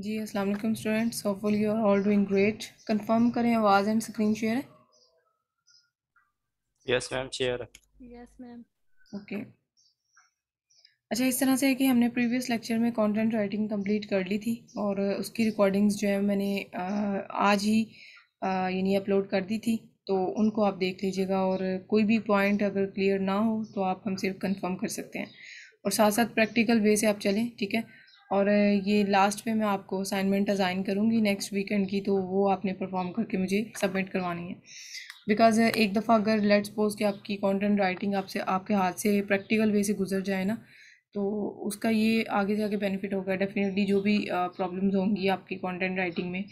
जी अस्सलाम वालेकुम students hopeful you are all doing great confirm करें आवाज़ एंड स्क्रीन शेयर है yes ma'am share yes ma'am okay अच्छा इस तरह से है कि हमने प्रीवियस लेक्चर में कंटेंट राइटिंग कंप्लीट कर ली थी और उसकी रिकॉर्डिंग्स जो है मैंने आज ही यानी अपलोड कर दी थी तो उनको आप देख लीजिएगा और कोई भी पॉइंट अगर क्लियर ना हो तो आप हमसे कंफर्म कर सकते हैं और साथ साथ प्रैक्टिकल वे से आप चलें ठीक है और ये लास्ट में मैं आपको असाइनमेंट अजाइन करूँगी नेक्स्ट वीकेंड की तो वो आपने परफॉर्म करके मुझे सबमिट करवानी है बिकॉज एक दफ़ा अगर लेट्स सपोज कि आपकी कंटेंट राइटिंग आपसे आपके हाथ से प्रैक्टिकल वे से गुजर जाए ना तो उसका ये आगे जाके बेनिफिट होगा डेफिनेटली जो भी प्रॉब्लम्स होंगी आपकी कंटेंट राइटिंग में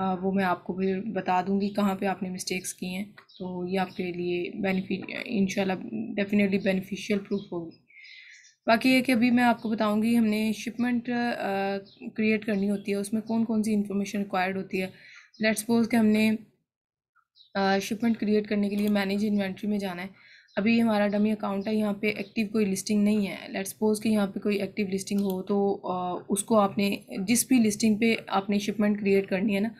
आ, वो मैं आपको फिर बता दूंगी कहाँ पे आपने मिस्टेक्स की हैं तो ये आपके लिए बेनिफिट इनशाला डेफिनेटली बेनिफिशियल प्रूफ होगी बाकी ये कि अभी मैं आपको बताऊंगी हमने शिपमेंट क्रिएट करनी होती है उसमें कौन कौन सी इन्फॉर्मेशन रिक्वायर्ड होती है लेट्स सपोज कि हमने शिपमेंट क्रिएट करने के लिए मैनेज इन्वेंट्री में जाना है अभी हमारा डमी अकाउंट है यहाँ पे एक्टिव कोई लिस्टिंग नहीं है लेट्स सपोज कि यहाँ पे कोई एक्टिव लिस्टिंग हो तो उसको आपने जिस भी लिस्टिंग पे आपने शिपमेंट क्रिएट करनी है ना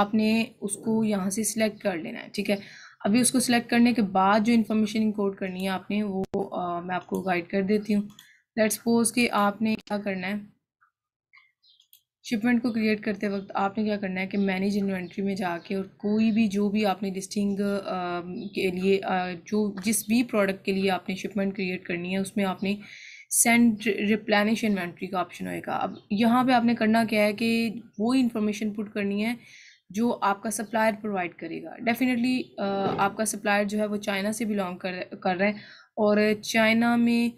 आपने उसको यहाँ से सिलेक्ट कर लेना है ठीक है अभी उसको सिलेक्ट करने के बाद जो इन्फॉर्मेशन इंकोड करनी है आपने वो आ, मैं आपको गाइड कर देती हूँ लेट सपोज कि आपने क्या करना है शिपमेंट को क्रिएट करते वक्त आपने क्या करना है कि मैनेज इन्वेंट्री में जाके और कोई भी जो भी आपने लिस्टिंग के लिए आ, जो जिस भी प्रोडक्ट के लिए आपने शिपमेंट क्रिएट करनी है उसमें आपने सेंड रिप्लानिश इन्वेंट्री का ऑप्शन होएगा अब यहाँ पे आपने करना क्या है कि वो इन्फॉर्मेशन पुट करनी है जो आपका सप्लायर प्रोवाइड करेगा डेफिनेटली आपका सप्लायर जो है वो चाइना से बिलोंग कर कर रहा है और चाइना में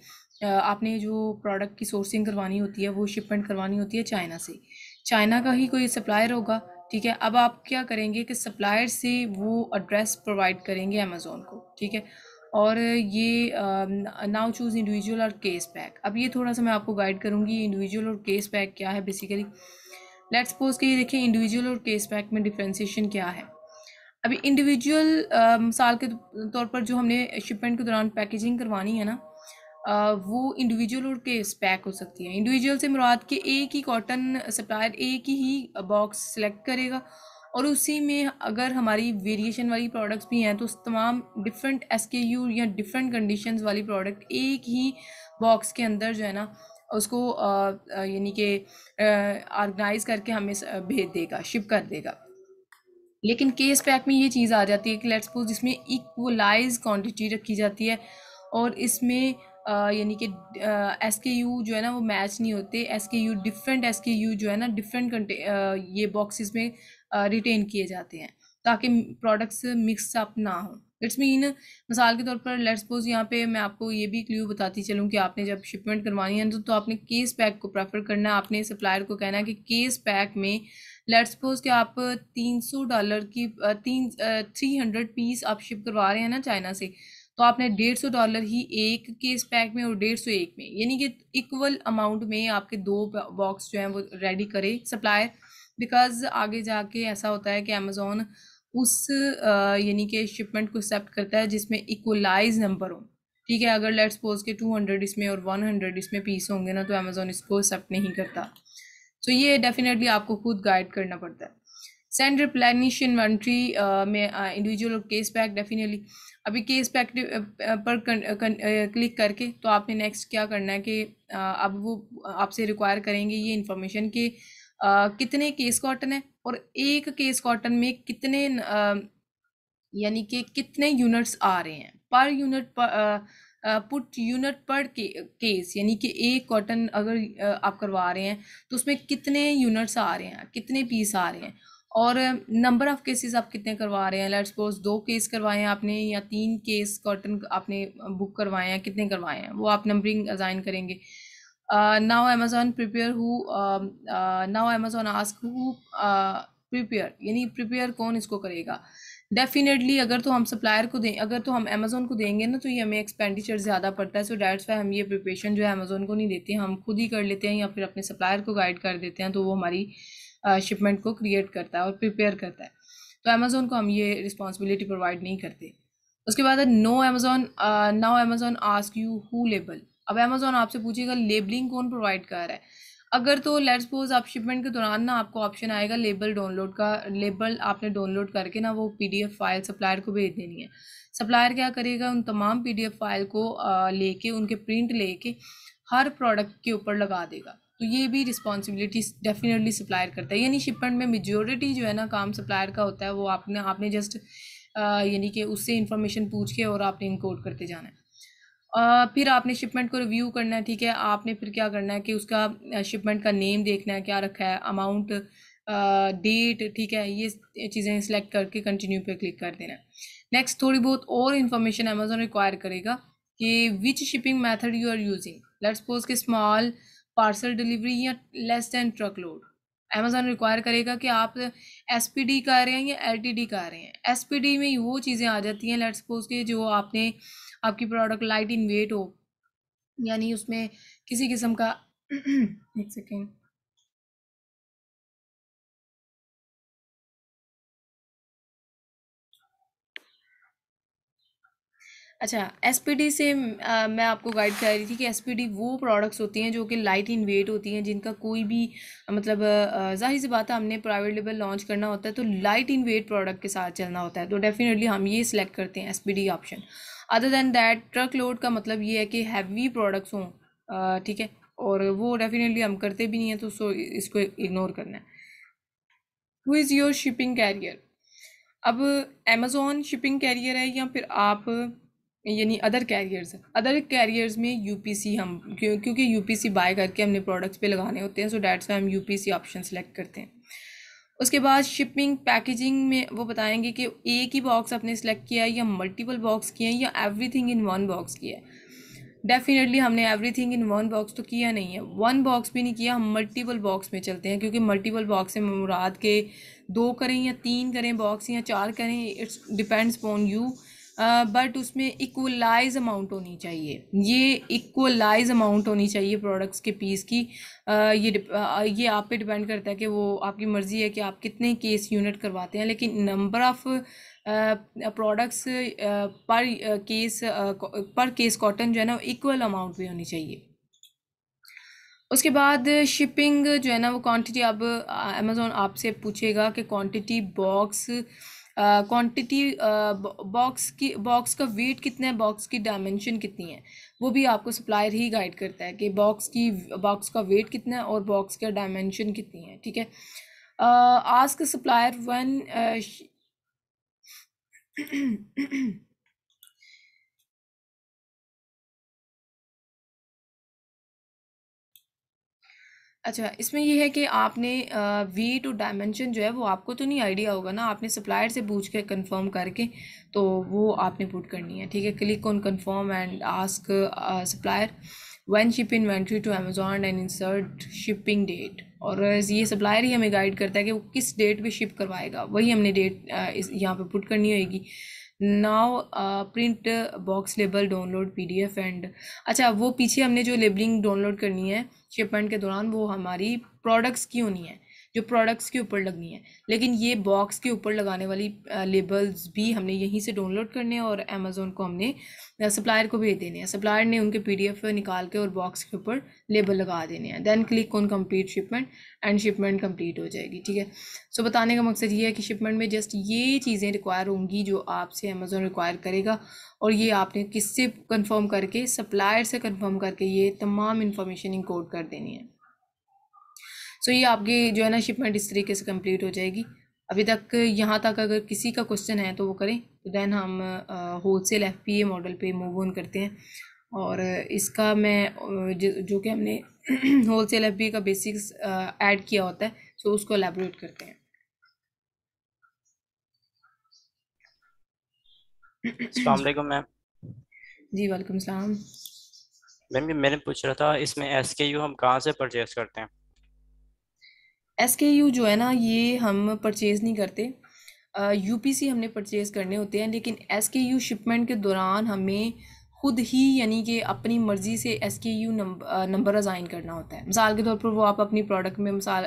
आपने जो प्रोडक्ट की सोर्सिंग करवानी होती है वो शिपमेंट करवानी होती है चाइना से चाइना का ही कोई सप्लायर होगा ठीक है अब आप क्या करेंगे कि सप्लायर से वो एड्रेस प्रोवाइड करेंगे अमेज़ोन को ठीक है और ये नाउ चूज़ इंडिविजुअल और केस पैक अब ये थोड़ा सा मैं आपको गाइड करूँगी इंडिविजुअल और केस पैक क्या है बेसिकली लेट्स सपोज के ये देखिए इंडिविजुअल और केस पैक में डिफ्रेंसीशन क्या है अभी इंडिविजुअल मिसाल के तौर पर जो हमने शिपमेंट के दौरान पैकेजिंग करवानी है ना आ, वो इंडिविजुअल और केस पैक हो सकती है इंडिविजुअल से मुराद के एक ही कॉटन सप्लायर एक ही बॉक्स सेलेक्ट करेगा और उसी में अगर हमारी वेरिएशन वाली प्रोडक्ट्स भी हैं तो तमाम डिफरेंट एस या डिफरेंट कंडीशंस वाली प्रोडक्ट एक ही बॉक्स के अंदर जो है ना उसको यानी कि ऑर्गेनाइज करके हमें भेज देगा शिप कर देगा लेकिन केस पैक में ये चीज़ आ जाती है कि लेट्स सपोज इसमें इक्वलाइज क्वांटिटी रखी जाती है और इसमें यानी कि एस के यू जो है ना वो मैच नहीं होते S K U different S K U जो है ना डिफरेंट ये बॉक्सेस में रिटेन किए जाते हैं ताकि प्रोडक्ट्स मिक्सअप ना हों इट्स मीन मिसाल के तौर पर लेट सपोज यहाँ पे मैं आपको ये भी क्ल्यू बताती चलूँ कि आपने जब शिपमेंट करवानी है तो, तो आपने केस पैक को प्रेफर करना है आपने सप्लायर को कहना है कि केस पैक में लेट सपोज कि आप तीन सौ डॉलर की तीन थ्री हंड्रेड पीस आप शिप करवा रहे हैं ना चाइना से तो आपने डेढ़ सौ डॉलर ही एक केस पैक में और डेढ़ सौ एक में यानी कि इक्वल अमाउंट में आपके दो बॉक्स जो हैं वो रेडी करे सप्लायर बिकॉज आगे जाके ऐसा होता है कि अमेज़ोन उस यानी कि शिपमेंट को एक्सेप्ट करता है जिसमें इक्वलाइज नंबर हो ठीक है अगर लेट्स सपोज के टू हंड्रेड इसमें और वन हंड्रेड इसमें पीस होंगे ना तो अमेज़ोन इसको एक्सेप्ट नहीं करता so, ये डेफिनेटली आपको खुद गाइड करना पड़ता है सेंड रिप्लेनिश इन्वेंट्री में इंडिविजुअल और केस पैक डेफिनेटली अभी केस पैक पर कन, कन, क्लिक करके तो आपने नेक्स्ट क्या करना है कि अब वो आपसे रिक्वायर करेंगे ये इन्फॉर्मेशन कि आ, कितने केस कॉटन है और एक केस कॉटन में कितने यानी कि कितने यूनिट्स आ रहे हैं पर यूनिट पर पुट यूनिट पर के, केस यानी कि एक कॉटन अगर आप करवा रहे हैं तो उसमें कितने यूनिट्स आ रहे हैं कितने पीस आ रहे हैं और नंबर ऑफ़ केसेस आप कितने करवा रहे हैं लेट सपोज दो केस करवाए हैं आपने या तीन केस कॉटन आपने बुक करवाए हैं कितने करवाए हैं वो आप नंबरिंग अजाइन करेंगे now uh, now prepare who now Amazon ask who prepare यानी प्रिपेयर कौन इसको करेगा डेफिनेटली अगर तो हम सप्लायर को दें अगर तो हम अमेज़ोन को देंगे ना तो ये हमें एक्सपेंडिचर ज़्यादा पड़ता है सो डैट्स वाई हम ये प्रिपेशन जो है अमेज़ोन को नहीं देते हम खुद ही कर लेते हैं या फिर अपने सप्लायर को गाइड कर देते हैं तो वो हमारी शिपमेंट uh, को क्रिएट करता है और प्रिपेयर करता है तो अमेज़ोन को हम ये रिस्पॉन्सिबिलिटी प्रोवाइड नहीं करते उसके बाद no Amazon now Amazon ask you who label अब अमेजोन आपसे पूछेगा लेबलिंग कौन प्रोवाइड कर रहा है अगर तो लेट्स सपोज आप शिपमेंट के दौरान ना आपको ऑप्शन आएगा लेबल डाउनलोड का लेबल आपने डाउनलोड करके ना वो पीडीएफ फाइल सप्लायर को भेज देनी है सप्लायर क्या करेगा उन तमाम पीडीएफ फाइल को लेके उनके प्रिंट लेके हर प्रोडक्ट के ऊपर लगा देगा तो ये भी रिस्पॉन्सिबिलिटी डेफिनेटली सप्लायर करता है यानी शिपमेंट में मेजोरिटी जो है ना काम सप्लायर का होता है वो आपने आपने जस्ट यानी कि उससे इन्फॉर्मेशन पूछ के और आपने इंकोड करते जाना है फिर आपने शिपमेंट को रिव्यू करना है ठीक है आपने फिर क्या करना है कि उसका शिपमेंट का नेम देखना है क्या रखा है अमाउंट डेट ठीक है ये चीज़ें सिलेक्ट करके कंटिन्यू पे क्लिक कर देना है नेक्स्ट थोड़ी बहुत और इन्फॉर्मेशन अमेजोन रिक्वायर करेगा कि which shipping method you are using let suppose के स्मॉल पार्सल डिलीवरी या less than truck load Amazon require करेगा कि आप एस पी डी का रहे हैं या एल टी डी का रहे हैं एस पी डी में वो चीज़ें आ जाती हैं लेट सपोज के जो आपने आपकी प्रोडक्ट लाइट इन वेट हो यानी उसमें किसी किस्म का एक सेकेंड अच्छा डी से आ, मैं आपको गाइड कर रही थी कि डी वो प्रोडक्ट्स होती हैं जो कि लाइट इन वेट होती हैं जिनका कोई भी मतलब जाहिर सी बात है हमने प्राइवेट लेवल लॉन्च करना होता है तो लाइट इन वेट प्रोडक्ट के साथ चलना होता है तो डेफिनेटली हम ये सिलेक्ट करते हैं the option other than that truck load का मतलब ये है कि हैवी प्रोडक्ट्स हों ठीक है और वो डेफिनेटली हम करते भी नहीं हैं तो सो इसको इग्नोर करना है who is your shipping carrier अब अमेज़ोन शिपिंग कैरियर है या फिर आप यानी अदर कैरियर्स अदर कैरियर्स में यूपीसी हम क्यों क्योंकि यूपीसी बाय करके हमने प्रोडक्ट्स पे लगाने होते हैं सो डैट्स वाई हम यूपीसी ऑप्शन सेलेक्ट करते हैं उसके बाद शिपिंग पैकेजिंग में वो बताएंगे कि एक ही बॉक्स आपने सेलेक्ट किया है या मल्टीपल बॉक्स किए हैं या एवरीथिंग इन वन बॉक्स किया है डेफिनेटली हमने एवरीथिंग इन वन बॉक्स तो किया नहीं है वन बॉक्स भी नहीं किया हम मल्टीपल बॉक्स में चलते हैं क्योंकि मल्टीपल बॉक्स में मुराद के दो करें या तीन करें बॉक्स या चार करें it's depends upon you but उसमें इक्वलाइज अमाउंट होनी चाहिए ये इक्वलाइज अमाउंट होनी चाहिए प्रोडक्ट्स के पीस की ये ये आप पे डिपेंड करता है कि वो आपकी मर्ज़ी है कि आप कितने केस यूनिट करवाते हैं लेकिन number of products per case per case carton जो है ना इक्वल अमाउंट भी होनी चाहिए उसके बाद शिपिंग जो है ना वो क्वांटिटी अब अमेज़ोन आपसे पूछेगा कि क्वांटिटी बॉक्स क्वांटिटी बॉक्स की बॉक्स का वेट कितना है बॉक्स की डायमेंशन कितनी है वो भी आपको सप्लायर ही गाइड करता है कि बॉक्स की बॉक्स का वेट कितना है और बॉक्स का डायमेंशन कितनी है ठीक है आस्क सप्लायर वन अच्छा इसमें यह है कि आपने वी टू डायमेंशन जो है वो आपको तो नहीं आइडिया होगा ना आपने सप्लायर से पूछ के कंफर्म करके तो वो आपने पुट करनी है ठीक है click on confirm and ask supplier one ship inventory to Amazon and insert shipping date और ये सप्लायर ही हमें गाइड करता है कि वो किस डेट पे शिप करवाएगा वही हमने डेट यहाँ पे पुट करनी होगी now print box label download P D F and अच्छा वो पीछे हमने जो लेबलिंग डाउनलोड करनी है शिपमेंट के दौरान वो हमारी प्रोडक्ट्स की होनी है जो प्रोडक्ट्स के ऊपर लगनी है लेकिन ये बॉक्स के ऊपर लगाने वाली लेबल्स भी हमने यहीं से डाउनलोड करने हैं और अमेज़ोन को हमने सप्लायर को भेज देने हैं सप्लायर ने उनके पी निकाल के और बॉक्स के ऊपर लेबल लगा देने हैं then click on complete shipment and shipment complete हो जाएगी ठीक है सो बताने का मकसद ये है कि शिपमेंट में जस्ट ये चीज़ें रिक्वायर होंगी जो आपसे अमेज़ोन रिक्वायर करेगा और ये आपने किससे कंफर्म करके सप्लायर से कंफर्म करके ये तमाम इन्फॉर्मेशन इंकोड कर देनी है सो ये आपकी जो है ना शिपमेंट इस तरीके से कंप्लीट हो जाएगी अभी तक यहाँ तक अगर किसी का क्वेश्चन है तो वो करें तो देन हम wholesale F B A model पर मूव ऑन करते हैं और इसका मैं जो, जो कि हमने होल सेल एफ पी का बेसिक्स ऐड किया होता है सो तो उसको एलेबोरेट करते हैं मैम जी वालेकुम सलाम मैम मैंने पूछ रहा था इसमें एस के यू हम कहाँ से परचेज करते हैं एस के यू जो है ना ये हम परचेज़ नहीं करते यू पी सी हमने परचेज़ करने होते हैं लेकिन एस के यू शिपमेंट के दौरान हमें ख़ुद ही यानी कि अपनी मर्ज़ी से S K you number assign करना होता है मिसाल के तौर पर वो आप अपनी प्रोडक्ट में मिसाल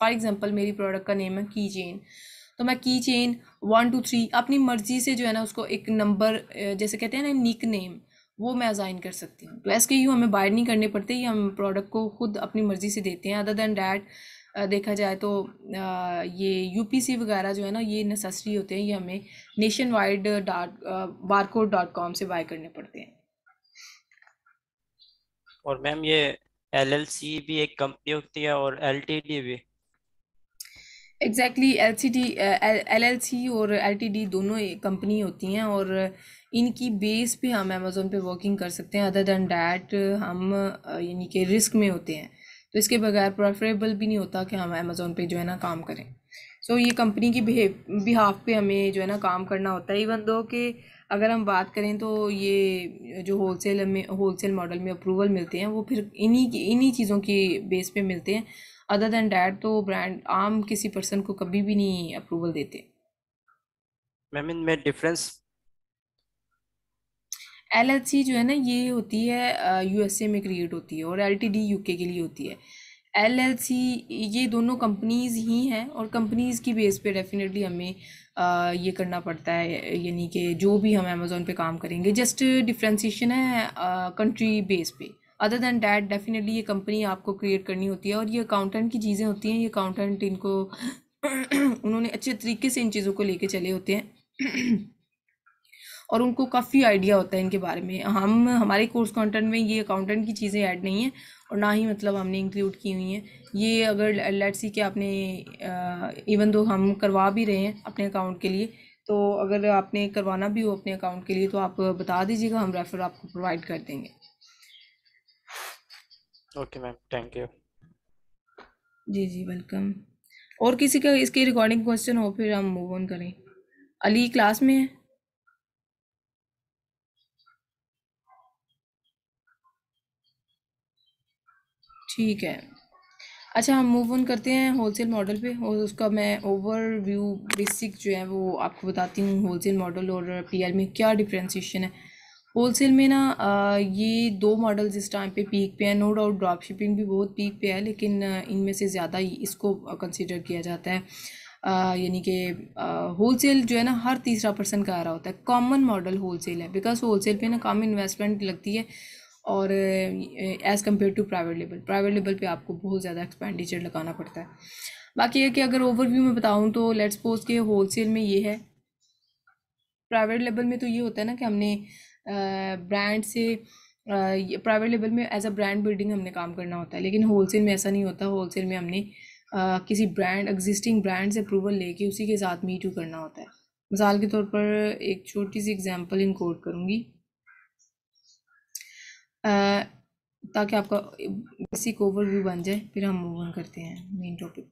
फॉर एग्ज़ाम्पल मेरी प्रोडक्ट का नेम है की चेन तो मैं की चेन वन टू थ्री अपनी मर्ज़ी से जो है ना उसको एक नंबर जैसे कहते हैं ना निक नेम वो मैं असाइन कर सकती हूँ तो एस के यू हमें बाय नहीं करने पड़ते ये हम प्रोडक्ट को खुद अपनी मर्ज़ी से देते हैं अदर दैन डैट देखा जाए तो ये यूपीसी वगैरह जो है ना ये नेसेसरी होते हैं ये हमें nationwide dot barcode dot com से बाय करने पड़ते हैं और मैम ये एलएलसी भी एक कंपनी होती है और एलटीडी भी exactly L C D L L C और एल टी डी दोनों कंपनी होती हैं और इनकी बेस पे हम अमेजोन पे वर्किंग कर सकते हैं अदर देन डैट हम यानी कि रिस्क में होते हैं तो इसके बगैर प्रेफरेबल भी नहीं होता कि हम अमेज़ोन पे जो है ना काम करें सो so, ये कंपनी की बिहेव बिहाफ पे हमें जो है ना काम करना होता है इवन दो कि अगर हम बात करें तो ये जो होल सेल में होल सेल मॉडल में अप्रूवल मिलते हैं वो फिर इन्हीं की इन्हीं चीज़ों की बेस पे मिलते हैं अदर दैन डैट तो ब्रांड आम किसी पर्सन को कभी भी नहीं अप्रूवल देते मैम इनमें डिफरेंस एल जो है ना ये होती है यूएसए में क्रिएट होती है और एल यूके के लिए होती है एल ये दोनों कंपनीज़ ही हैं और कंपनीज़ की बेस पे डेफिनेटली हमें आ, ये करना पड़ता है यानी कि जो भी हम अमेज़ोन पे काम करेंगे जस्ट डिफ्रेंसीशन है कंट्री बेस पे अदर दैन डैट डेफिनेटली ये कंपनी आपको क्रिएट करनी होती है और ये अकाउंटेंट की चीज़ें होती हैं ये अकाउंटेंट इनको उन्होंने अच्छे तरीके से इन चीज़ों को लेके चले होते हैं और उनको काफ़ी आइडिया होता है इनके बारे में हम हमारे कोर्स कंटेंट में ये अकाउंटेंट की चीज़ें ऐड नहीं हैं और ना ही मतलब हमने इंक्लूड की हुई हैं ये अगर लेट्स सी कि आपने इवन दो हम करवा भी रहे हैं अपने अकाउंट के लिए तो अगर आपने करवाना भी हो अपने अकाउंट के लिए तो आप बता दीजिएगा हम रेफर आपको प्रोवाइड कर देंगे ओके मैम थैंक यू जी जी वेलकम और किसी का इसके रिकॉर्डिंग क्वेश्चन हो फिर हम मूव ऑन करें अली क्लास में है ठीक है अच्छा हम मूव ऑन करते हैं होलसेल मॉडल पे और उसका मैं ओवरव्यू बेसिक जो है वो आपको बताती हूँ होलसेल मॉडल और पीएल में क्या डिफ्रेंसीशन है होलसेल में ना ये दो मॉडल्स इस टाइम पे पीक पे हैं नो डाउट ड्रॉप शिपिंग भी बहुत पीक पे है लेकिन इनमें से ज़्यादा इसको कंसिडर किया जाता है यानी कि होलसेल जो है ना हर तीसरा पर्सन का आ रहा होता है कॉमन मॉडल होलसेल है बिकॉज होलसेल पे ना कम इन्वेस्टमेंट लगती है और as compare to private level private level पे आपको बहुत ज़्यादा एक्सपेंडिचर लगाना पड़ता है बाकी ये कि अगर ओवरव्यू में बताऊँ तो लेट्स पोज के होलसेल में ये है प्राइवेट लेवल में तो ये होता है ना कि हमने ब्रांड से प्राइवेट लेवल में एज अ ब्रांड बिल्डिंग हमने काम करना होता है लेकिन होलसेल में ऐसा नहीं होता होलसेल में हमने आ, किसी ब्रांड एग्जिस्टिंग ब्रांड से अप्रूवल लेके उसी के साथ मी टू करना होता है मिसाल के तौर पर एक छोटी सी एग्जांपल इंकोड करूँगी ताकि आपका बेसिक ओवरव्यू बन जाए फिर हम मूव ऑन करते हैं मेन टॉपिक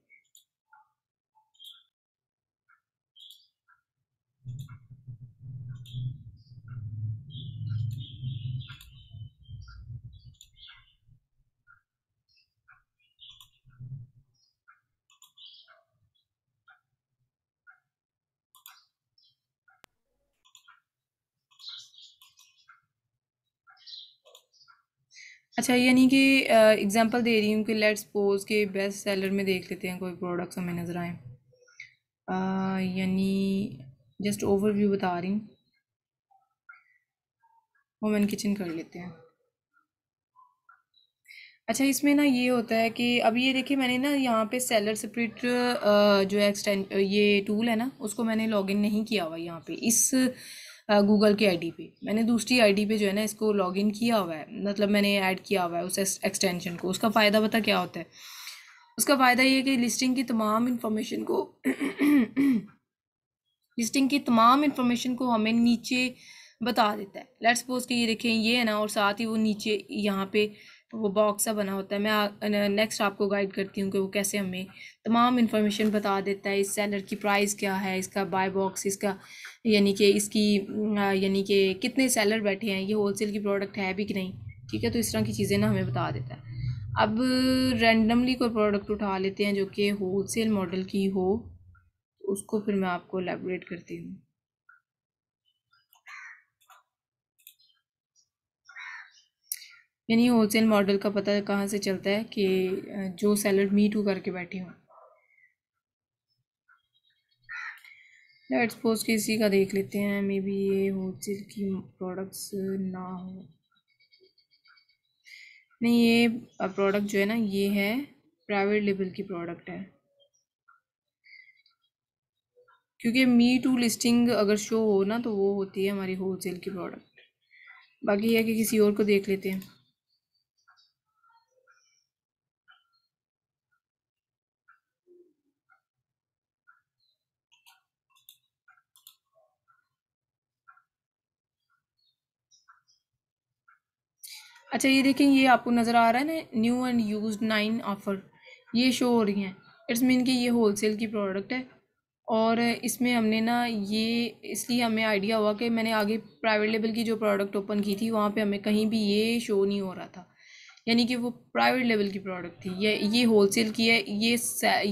अच्छा यानी कि एग्जांपल दे रही हूँ कि लेट्स सपोज के बेस्ट सेलर में देख लेते हैं कोई प्रोडक्ट्स हमें नज़र आए यानी जस्ट ओवरव्यू बता रही हूँ वोमेन किचन कर लेते हैं अच्छा इसमें ना ये होता है कि अब ये देखिए मैंने ना यहाँ पे सेलर सेपरेट जो एक्सटेंड ये टूल है ना उसको मैंने लॉगिन नहीं किया हुआ यहाँ पे इस गूगल के आईडी पे मैंने दूसरी आईडी पे जो है ना इसको लॉगिन किया हुआ है मतलब मैंने ऐड किया हुआ है उस एक्सटेंशन को उसका फ़ायदा पता क्या होता है उसका फ़ायदा ये है कि लिस्टिंग की तमाम इन्फॉर्मेशन को लिस्टिंग की तमाम इन्फॉर्मेशन को हमें नीचे बता देता है लेट्स सपोज कि ये देखें ये है ना और साथ ही वो नीचे यहाँ पे वो बॉक्स सा बना होता है मैं नेक्स्ट आपको गाइड करती हूँ कि वो कैसे हमें तमाम इन्फॉर्मेशन बता देता है इस सेलर की प्राइस क्या है इसका बाय बॉक्स इसका यानी कि इसकी यानी कि कितने सेलर बैठे हैं ये होल सेल की प्रोडक्ट है भी कि नहीं ठीक है तो इस तरह की चीज़ें ना हमें बता देता है अब रैंडमली कोई प्रोडक्ट उठा लेते हैं जो कि होल सेल मॉडल की हो तो उसको फिर मैं आपको एलेबरेट करती हूँ यानी होल सेल मॉडल का पता कहाँ से चलता है कि जो सेलर मीट हो करके बैठे हों लेट सपोज किसी इसी का देख लेते हैं मे बी ये होलसेल की प्रोडक्ट्स ना हो नहीं ये प्रोडक्ट जो है ना ये है प्राइवेट लेबल की प्रोडक्ट है क्योंकि मी टू लिस्टिंग अगर शो हो ना तो वो होती है हमारी होलसेल की प्रोडक्ट बाकी यह कि किसी और को देख लेते हैं अच्छा ये देखें ये आपको नज़र आ रहा है ना new and use nine offer ये शो हो रही हैं इट्स मीन कि ये होल सेल की प्रोडक्ट है और इसमें हमने ना ये इसलिए हमें आइडिया हुआ कि मैंने आगे प्राइवेट लेबल की जो प्रोडक्ट ओपन की थी वहाँ पे हमें कहीं भी ये शो नहीं हो रहा था यानी कि वो प्राइवेट लेवल की प्रोडक्ट थी ये ये होलसेल की है ये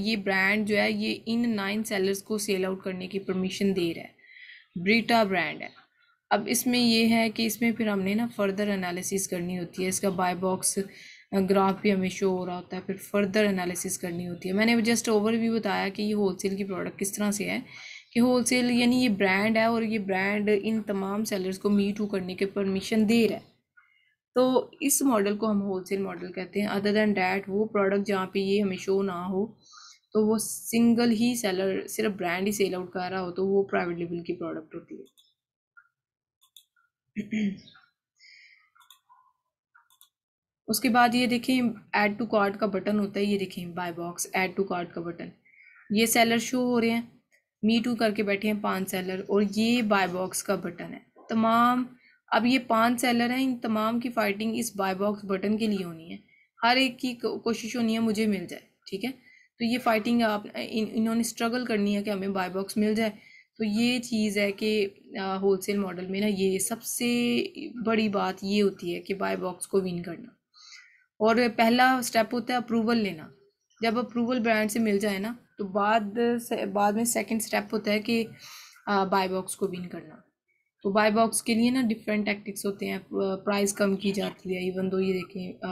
ये ब्रांड जो है ये इन नाइन सेलर्स को सेल आउट करने की परमिशन दे रहा है ब्रिटा ब्रांड है अब इसमें ये है कि इसमें फिर हमने ना फर्दर एनालिसिस करनी होती है इसका बाय बॉक्स ग्राफ भी हमें शो हो रहा होता है फिर फर्दर एनालिसिस करनी होती है मैंने जस्ट ओवरव्यू बताया कि ये होलसेल की प्रोडक्ट किस तरह से है कि होलसेल यानी ये ब्रांड है और ये ब्रांड इन तमाम सेलर्स को मी टू करने के परमिशन दे रहा है तो इस मॉडल को हम होलसेल मॉडल कहते हैं अदर देन डैट वो प्रोडक्ट जहाँ पे ये हमें शो ना हो तो वो सिंगल ही सेलर सिर्फ ब्रांड ही सेल आउट कर रहा हो तो वो प्राइवेट लेवल की प्रोडक्ट होती है उसके बाद ये देखें ऐड टू कार्ड का बटन होता है ये देखें buy box add to cart का बटन ये सेलर शो हो रहे हैं मी टू करके बैठे हैं पांच सेलर और ये बाय बॉक्स का बटन है तमाम अब ये पांच सेलर हैं इन तमाम की फाइटिंग इस बाय बॉक्स बटन के लिए होनी है हर एक की कोशिश होनी है मुझे मिल जाए ठीक है तो ये फाइटिंग आप इन इन्होंने स्ट्रगल करनी है कि हमें बाय बॉक्स मिल जाए तो ये चीज़ है कि होल सेल मॉडल में ना ये सबसे बड़ी बात ये होती है कि बाय बॉक्स को विन करना और पहला स्टेप होता है अप्रूवल लेना जब अप्रूवल ब्रांड से मिल जाए ना तो बाद से बाद में सेकंड स्टेप होता है कि बाय बॉक्स को विन करना तो बाय बॉक्स के लिए ना डिफरेंट टैक्टिक्स होते हैं प्राइस कम की जाती है इवन दो ये देखें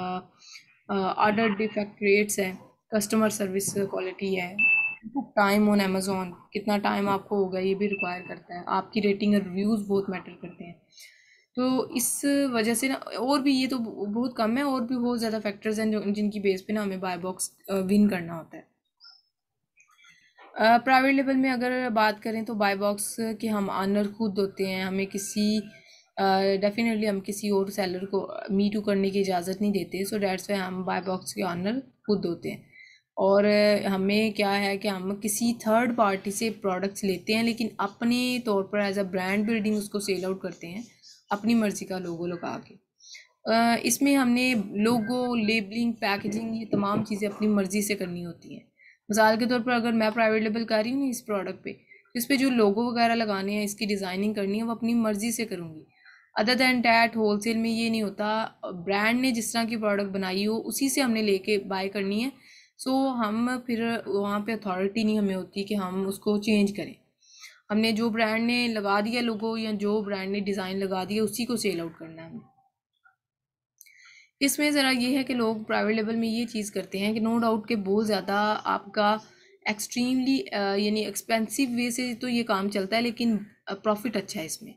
ऑर्डर डिफेक्ट रेट्स हैं कस्टमर सर्विस क्वालिटी है टाइम ऑन अमेज़ोन कितना टाइम आपको होगा ये भी रिक्वायर करता है आपकी रेटिंग और रिव्यूज़ बहुत मैटर करते हैं तो इस वजह से ना और भी ये तो बहुत कम है और भी बहुत ज़्यादा फैक्टर्स हैं जो जिनकी बेस पे ना हमें बाय बॉक्स विन करना होता है प्राइवेट लेवल में अगर बात करें तो बाय बॉक्स के हम आनर खुद होते हैं हमें किसी डेफिनेटली uh, हम किसी और सेलर को मी टू करने की इजाज़त नहीं देते सो डैट्स वाई हम बाय बॉक्स के ऑनर खुद होते हैं और हमें क्या है कि हम किसी थर्ड पार्टी से प्रोडक्ट्स लेते हैं लेकिन अपने तौर पर एज अ ब्रांड बिल्डिंग उसको सेल आउट करते हैं अपनी मर्ज़ी का लोगो लगा के इसमें हमने लोगो लेबलिंग पैकेजिंग ये तमाम चीज़ें अपनी मर्ज़ी से करनी होती हैं मिसाल के तौर पर अगर मैं प्राइवेट लेबल कर रही हूँ इस प्रोडक्ट पे तो इस पर जो लोगो वगैरह लगाने हैं इसकी डिज़ाइनिंग करनी है वो अपनी मर्ज़ी से करूँगी अदर दैन डैट होलसेल में ये नहीं होता ब्रांड ने जिस तरह की प्रोडक्ट बनाई हो उसी से हमने लेके बाय करनी है सो हम फिर वहाँ पे अथॉरिटी नहीं हमें होती कि हम उसको चेंज करें हमने जो ब्रांड ने लगा दिया लोगो या जो ब्रांड ने डिज़ाइन लगा दिया उसी को सेल आउट करना है इसमें ज़रा ये है कि लोग प्राइवेट लेवल में ये चीज़ करते हैं कि नो डाउट के बहुत ज़्यादा आपका एक्सट्रीमली यानी एक्सपेंसिव वे से तो ये काम चलता है लेकिन प्रॉफिट अच्छा है इसमें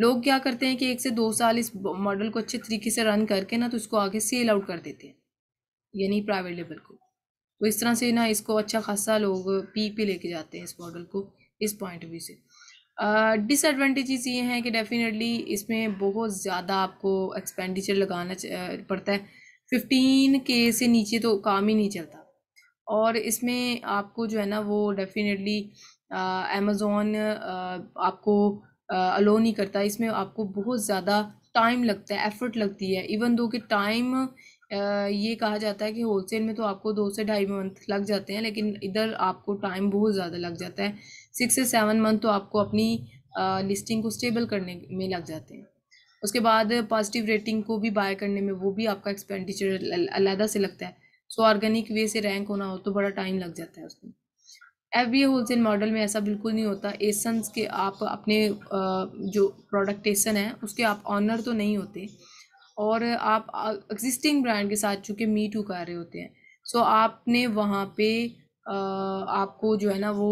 लोग क्या करते हैं कि एक से दो साल इस मॉडल को अच्छे तरीके से रन करके ना तो उसको आगे सेल आउट कर देते हैं यानी प्राइवेट लेवल को तो इस तरह से ना इसको अच्छा खासा लोग पी पे लेके जाते हैं इस मॉडल को इस पॉइंट ऑफ व्यू से डिसएडवांटेजेस ये हैं कि डेफिनेटली इसमें बहुत ज़्यादा आपको एक्सपेंडिचर लगाना पड़ता है फिफ्टीन के से नीचे तो काम ही नहीं चलता और इसमें आपको जो है ना वो डेफिनेटली अमेज़ोन आपको अलो नहीं करता इसमें आपको बहुत ज़्यादा टाइम लगता है एफर्ट लगती है इवन दो कि टाइम ये कहा जाता है कि होलसेल में तो आपको दो से ढाई मंथ लग जाते हैं लेकिन इधर आपको टाइम बहुत ज़्यादा लग जाता है सिक्स से सेवन मंथ तो आपको अपनी लिस्टिंग को स्टेबल करने में लग जाते हैं उसके बाद पॉजिटिव रेटिंग को भी बाय करने में वो भी आपका एक्सपेंडिचर अलहदा से लगता है सो ऑर्गेनिक वे से रैंक होना हो तो बड़ा टाइम लग जाता है उसमें एफ बी होलसेल मॉडल में ऐसा बिल्कुल नहीं होता एसन के आप अपने जो प्रोडक्ट एसन है उसके आप ऑनर तो नहीं होते और आप एग्जिस्टिंग ब्रांड के साथ चूँकि मी टू कर रहे होते हैं सो आपने वहाँ पे आपको जो है ना वो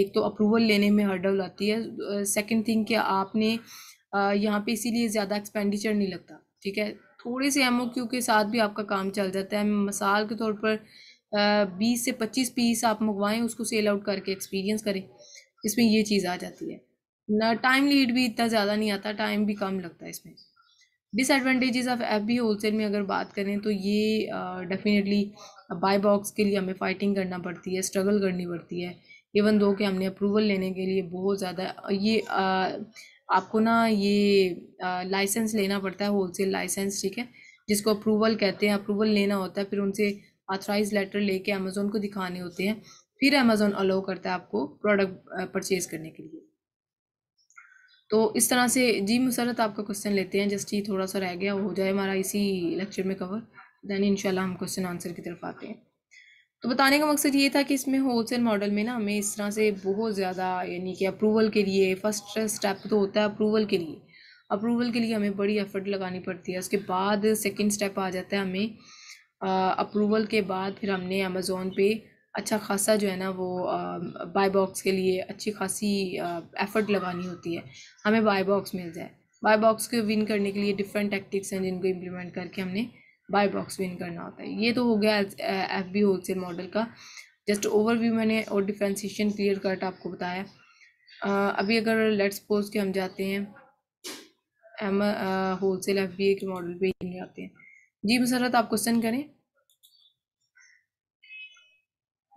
एक तो अप्रूवल लेने में हर्डल आती है सेकंड थिंग कि आपने यहाँ पे इसीलिए ज़्यादा एक्सपेंडिचर नहीं लगता ठीक है थोड़े से एम के साथ भी आपका काम चल जाता है मिसाल के तौर पर बीस से पच्चीस पीस आप मंगवाएं उसको सेल आउट करके एक्सपीरियंस करें इसमें ये चीज़ आ जाती है ना टाइम लीड भी इतना ज़्यादा नहीं आता टाइम भी कम लगता है इसमें disadvantages of F B wholesale में अगर बात करें तो ये डेफिनेटली बाय बॉक्स के लिए हमें फ़ाइटिंग करना पड़ती है स्ट्रगल करनी पड़ती है इवन दो कि हमने अप्रूवल लेने के लिए बहुत ज़्यादा ये आ, आपको ना ये लाइसेंस लेना पड़ता है होलसेल लाइसेंस ठीक है जिसको अप्रूवल कहते हैं अप्रूवल लेना होता है फिर उनसे ऑथराइज लेटर लेके अमेज़ोन को दिखाने होते हैं फिर अमेज़ोन अलाउ करता है आपको प्रोडक्ट परचेज़ करने के लिए तो इस तरह से जी मुसरत आपका क्वेश्चन लेते हैं जस्ट ये थोड़ा सा रह गया वो हो जाए हमारा इसी लेक्चर में कवर दैन इन हम क्वेश्चन आंसर की तरफ आते हैं तो बताने का मकसद ये था कि इसमें होलसेल मॉडल में ना हमें इस तरह से बहुत ज़्यादा यानी कि अप्रूवल के लिए फर्स्ट स्टेप तो होता है अप्रूवल के लिए अप्रूवल के लिए हमें बड़ी एफर्ट लगानी पड़ती है उसके बाद सेकंड स्टेप आ जाता है हमें अप्रूवल के बाद फिर हमने अमेज़ोन पे अच्छा ख़ासा जो है ना वो बाय बॉक्स के लिए अच्छी खासी एफ़र्ट लगानी होती है हमें बाय बॉक्स मिल जाए बाय बॉक्स को विन करने के लिए डिफरेंट टैक्टिक्स हैं जिनको इम्प्लीमेंट करके हमने बाय बॉक्स विन करना होता है ये तो हो गया एफ बी होलसेल मॉडल का जस्ट ओवरव्यू मैंने और डिफ्रेंसीशन क्लियर कट आपको बताया uh, अभी अगर लेट्स पोज के हम जाते हैं um wholesale F B A के मॉडल पर जाते हैं जी मसरत आप क्वेश्चन करें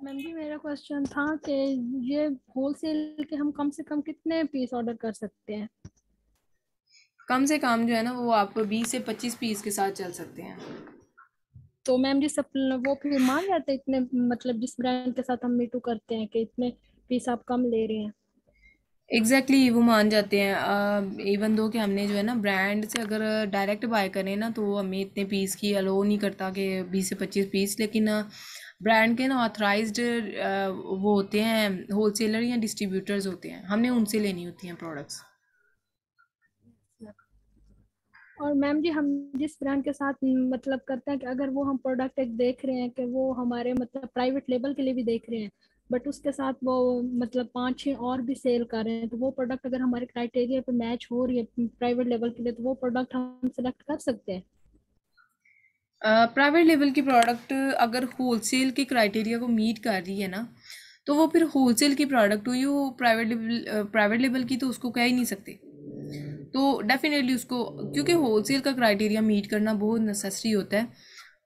मैम जी मेरा क्वेश्चन था कि ये होलसेल के हम कम से कम कितने पीस ऑर्डर कर सकते हैं कम से कम जो है ना वो आप 20 से 25 पीस के साथ चल सकते हैं तो मैम जी सब वो फिर मान जाते हैं इतने मतलब जिस ब्रांड के साथ हम मीटू करते हैं कि इतने पीस आप कम ले रहे हैं एग्जैक्टली exactly, वो मान जाते हैं इवन दो कि हमने जो है ना ब्रांड से अगर डायरेक्ट बाय करें ना तो हमें इतने पीस की अलो नहीं करता कि बीस से पच्चीस पीस लेकिन ब्रांड के ना ऑथराइज वो होते हैं होलसेलर या डिस्ट्रीब्यूटर्स होते हैं हमने उनसे लेनी होती हैं प्रोडक्ट्स और मैम जी हम जिस ब्रांड के साथ मतलब करते हैं कि अगर वो हम प्रोडक्ट एक देख रहे हैं कि वो हमारे मतलब प्राइवेट लेबल के लिए भी देख रहे हैं बट उसके साथ वो मतलब पांच छह और भी सेल कर रहे हैं तो वो प्रोडक्ट अगर हमारे क्राइटेरिया पे मैच हो रही है प्राइवेट लेवल के लिए तो वो प्रोडक्ट हम सेलेक्ट कर सकते हैं प्राइवेट लेवल की प्रोडक्ट अगर होलसेल के क्राइटेरिया को मीट कर रही है ना तो वो फिर होलसेल की प्रोडक्ट हुई वो प्राइवेट लेवल प्राइवेट लेवल की तो उसको कह ही नहीं सकते तो डेफिनेटली उसको क्योंकि होलसेल का क्राइटेरिया मीट करना बहुत नेसेसरी होता है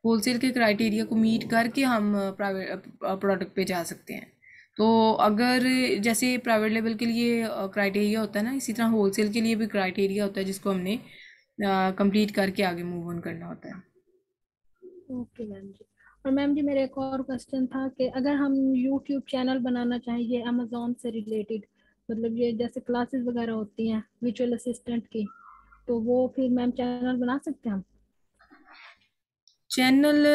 होलसेल के क्राइटेरिया को मीट करके हम प्राइवेट प्रोडक्ट पे जा सकते हैं तो अगर जैसे प्राइवेट लेवल के लिए क्राइटेरिया होता है ना इसी तरह होलसेल के लिए भी क्राइटेरिया होता है जिसको हमने कंप्लीट करके आगे मूव ऑन करना होता है ओके मैम जी और मैम जी मेरा एक और क्वेश्चन था कि अगर हम यूट्यूब चैनल बनाना चाहें ये अमेजोन से रिलेटेड मतलब ये जैसे क्लासेस वगैरह होती हैं विचुअल असिस्टेंट की तो वो फिर मैम चैनल बना सकते हैं हम चैनल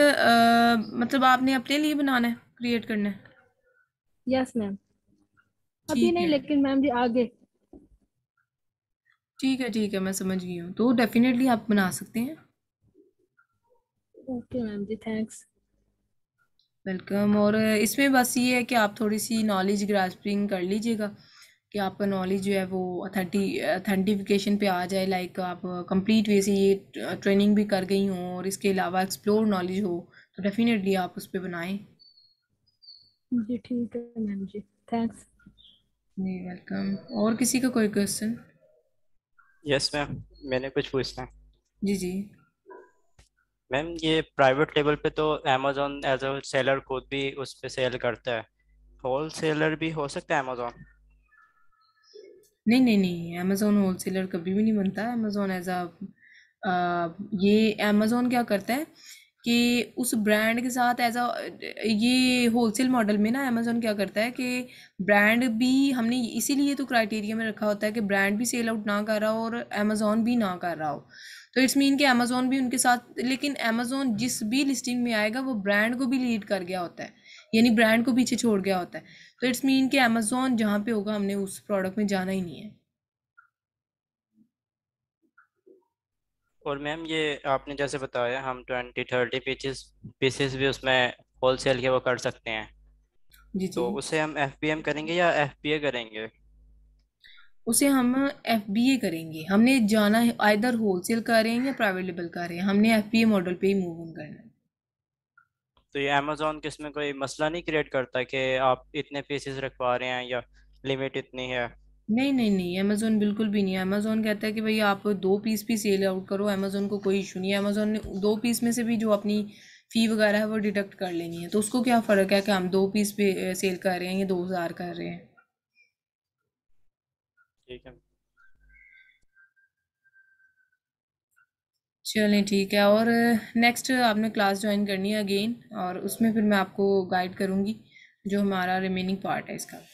मतलब आपने अपने लिए बनाना है क्रिएट करना है यस मैम अभी नहीं लेकिन मैम जी आगे ठीक है ठीक है मैं समझ गई हूँ तो डेफिनेटली आप बना सकते हैं ओके मैम जी थैंक्स वेलकम और इसमें बस ये है कि आप थोड़ी सी नॉलेज ग्रास्पिंग कर लीजिएगा कि आपका नॉलेज जो है वो अथेंटी अथेंटिफिकेशन पे आ जाए लाइक आप कंप्लीट वे से ये ट्रेनिंग भी कर गई हो और इसके अलावा एक्सप्लोर नॉलेज हो तो डेफिनेटली आप उस पर बनाएं जी ठीक है मैम जी थैंक्स जी वेलकम और किसी का कोई क्वेश्चन यस मैम मैंने कुछ पूछना जी जी मैम ये प्राइवेट लेवल पे तो अमेजोन एज अ सेलर खुद भी उस पे सेल करता है होल सेलर भी हो सकता है अमेजोन नहीं नहीं नहीं अमेजोन होल सेलर कभी भी नहीं बनता अमेजोन एज अ ये अमेजोन क्या करता है कि उस ब्रांड के साथ एज अ ये होलसेल मॉडल में ना अमेजोन क्या करता है कि ब्रांड भी हमने इसीलिए तो क्राइटेरिया में रखा होता है कि ब्रांड भी सेल आउट ना कर रहा हो और अमेजोन भी ना कर रहा हो तो इट्स मीन कि अमेजोन भी उनके साथ लेकिन अमेजोन जिस भी लिस्टिंग में आएगा वो ब्रांड को भी लीड कर गया होता है यानी ब्रांड को पीछे छोड़ गया होता है तो इट्स मीन कि अमेजोन जहाँ पे होगा हमने उस प्रोडक्ट में जाना ही नहीं है और मैम ये आपने जैसे बताया हम ट्वेंटी थर्टी पीसेस पीसेस भी उसमें होलसेल के वो कर सकते हैं जी तो उसे हम एफ करेंगे या एफ करेंगे उसे हम एफ बी ए करेंगे हमने जाना है आइधर होल सेल कर रहे हैं या प्राइवेट लेबल कर रहे हैं हमने एफ बी ए मॉडल पे ही मूव ऑन करना है तो ये अमेजोन किसमें कोई मसला नहीं क्रिएट करता कि आप इतने पीसेस रखवा रहे हैं या लिमिट इतनी है नहीं नहीं नहीं अमेजोन बिल्कुल भी नहीं अमेजोन कहता है कि भाई आप दो पीस भी सेल आउट करो अमेजोन को कोई इशू नहीं है अमेजोन ने दो पीस में से भी जो अपनी फ़ी वगैरह है वो डिडक्ट कर लेनी है तो उसको क्या फ़र्क है कि हम दो पीस पे सेल कर रहे हैं या दो हज़ार कर रहे हैं ठीक है चलें ठीक है और नेक्स्ट आपने क्लास ज्वाइन करनी है अगेन और उसमें फिर मैं आपको गाइड करूंगी जो हमारा रिमेनिंग पार्ट है इसका